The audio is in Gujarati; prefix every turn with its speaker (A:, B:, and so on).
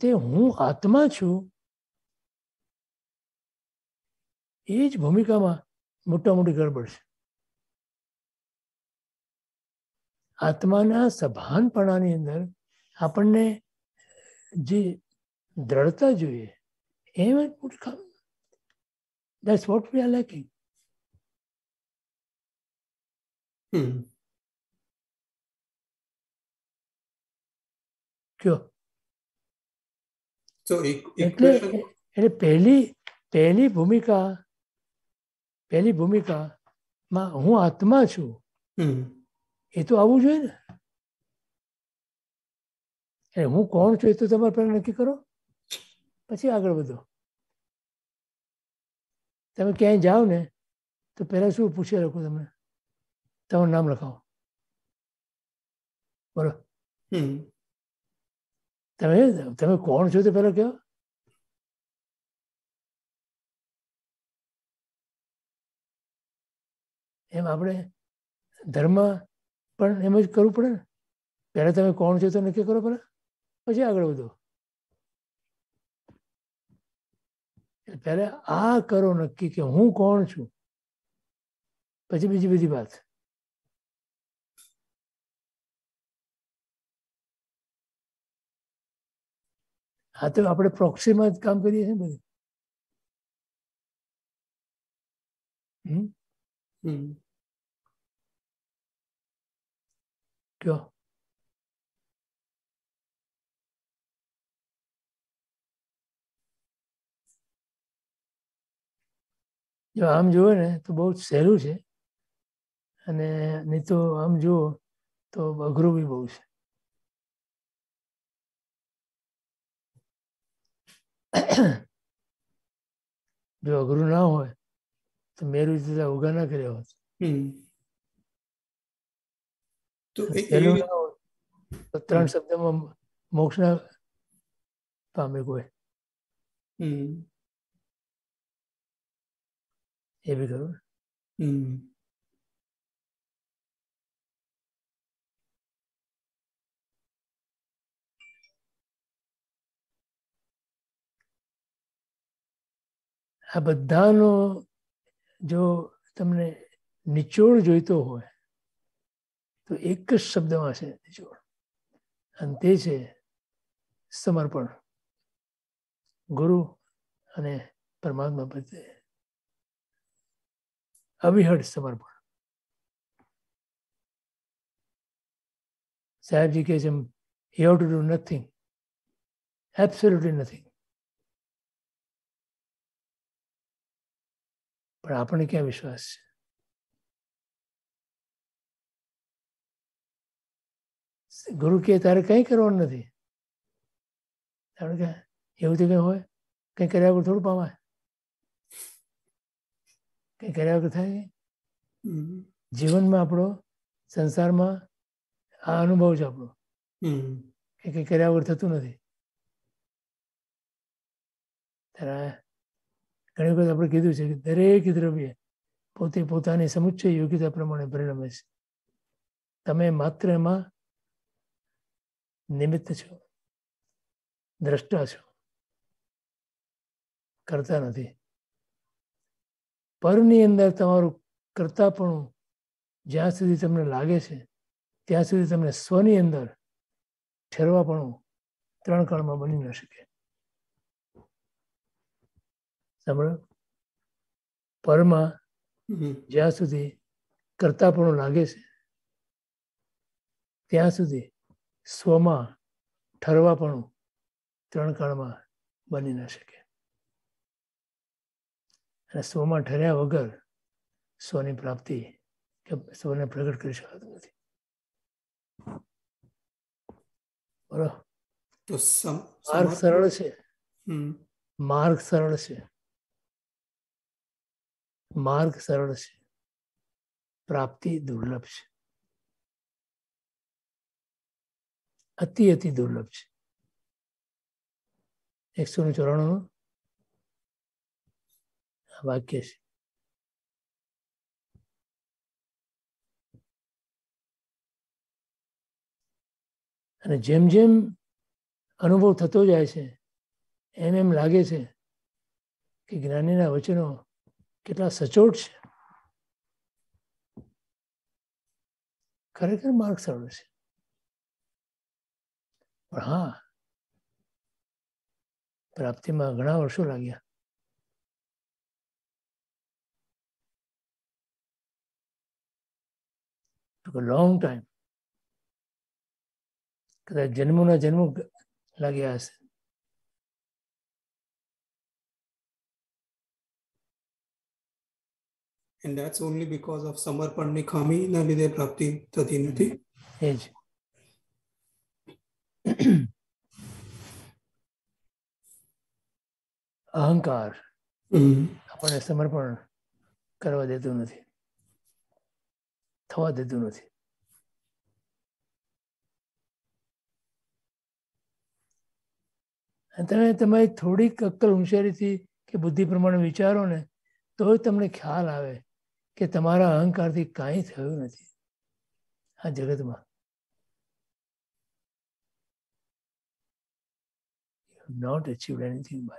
A: તે હું આત્મા છું એ જ ભૂમિકામાં મોટા મોટી ગરબડ છે આત્માના સભાનપણાની અંદર આપણને જે દ્રઢતા જોઈએ એમ જ મૂર્ખામ that's what we are lacking કયો E-, એટલે એટલે પહેલી પહેલી ભૂમિકા પહેલી ભૂમિકામાં હું આત્મા છું એ તો આવવું જોઈએ ને એટલે હું કોણ છું એ તો તમારે પહેલાં નક્કી કરો પછી આગળ વધો તમે ક્યાંય જાઓ ને તો પહેલાં શું પૂછે લોકો તમે તમારું નામ લખાવો બરોબર તમે તમે કોણ છો તે પહેલાં કહો એમ આપણે ધર્મ પણ એમ જ કરવું પડે ને પહેલાં તમે કોણ છો તો નક્કી કરો પહેલાં પછી આગળ વધો પહેલાં આ કરો નક્કી કે હું કોણ છું પછી બીજી બધી વાત આ તો આપણે પ્રોક્સીમાં જ કામ કરીએ છીએ બધું કયો જો આમ જુઓ ને તો બહુ સહેલું છે અને નહીં તો આમ જુઓ તો અઘરું બી બહુ છે જો અઘરું ના હોય તો મેરુ રીતે ઉગા ના કર્યા હોત તો ત્રણ શબ્દમાં મોક્ષ ના પામે કોઈ એ બી ખરું આ બધાનો જો તમને નિચોડ જોઈતો હોય તો એક જ શબ્દમાં છે નિચોડ અને તે છે સમર્પણ ગુરુ અને પરમાત્મા પ્રત્યે અવિહળ સમર્પણ સાહેબજી કે છે have to do nothing absolutely nothing પણ આપને કે વિશ્વાસ છે ગુરુ કે તરહ કઈ કરવાનો ન થે તારું કે હે ઉધકે હોય કઈ કરે થોડું પામા કઈ કરેક થાય જીવન માં આપડો સંસાર માં આ અનુભવ છે આપડો હમ કઈ કરેવ તો તું ન દે તરા ઘણી વખત આપણે કીધું છે કે દરેક દ્રવ્ય પોતે પોતાની સમુચ્ચય યોગ્યતા પ્રમાણે પરિણમે છે તમે માત્ર એમાં નિમિત્ત છો દ્રષ્ટા છો કરતા નથી પરની અંદર તમારું કરતાપણું જ્યાં સુધી તમને લાગે છે ત્યાં સુધી તમને સ્વની અંદર ઠેરવાપણું ત્રણ કાળમાં બની ન શકે સાંભળો પરમાં જ્યાં સુધી કરતાપણું લાગે છે ત્યાં સુધી સ્વમાં ઠરવાપણું ત્રણ કાળમાં બની ન શકે અને સ્વમાં ઠર્યા વગર સ્વની પ્રાપ્તિ કે સ્વને પ્રગટ કરી શકાતું નથી બરાબર માર્ગ સરળ છે માર્ગ સરળ છે માર્ગ સરળ છે પ્રાપ્તિ દુર્લભ છે અતિ અતિ દુર્લભ છે એકસો ને ચોરાણું વાક્ય છે અને જેમ જેમ અનુભવ થતો જાય છે એમ એમ લાગે છે કે જ્ઞાનીના વચનો કેટલા સચોટ છે ખરેખર માર્ગ સરળ છે પણ હા પ્રાપ્તિમાં ઘણા વર્ષો લાગ્યા લોંગ ટાઈમ કદાચ જન્મોના જન્મો લાગ્યા હશે and that's only because of સમર્પણની ખામીના લીધે પ્રાપ્તિ થતી નથી એ જ અહંકાર આપણને સમર્પણ કરવા દેતું નથી થવા દેતું નથી તમે તમારી થોડીક અક્કલ હોશિયારીથી કે બુદ્ધિ પ્રમાણે વિચારો ને તો તમને ખ્યાલ આવે કે તમારા અહંકારથી કાંઈ થયું નથી આ જગતમાં not achieved anything by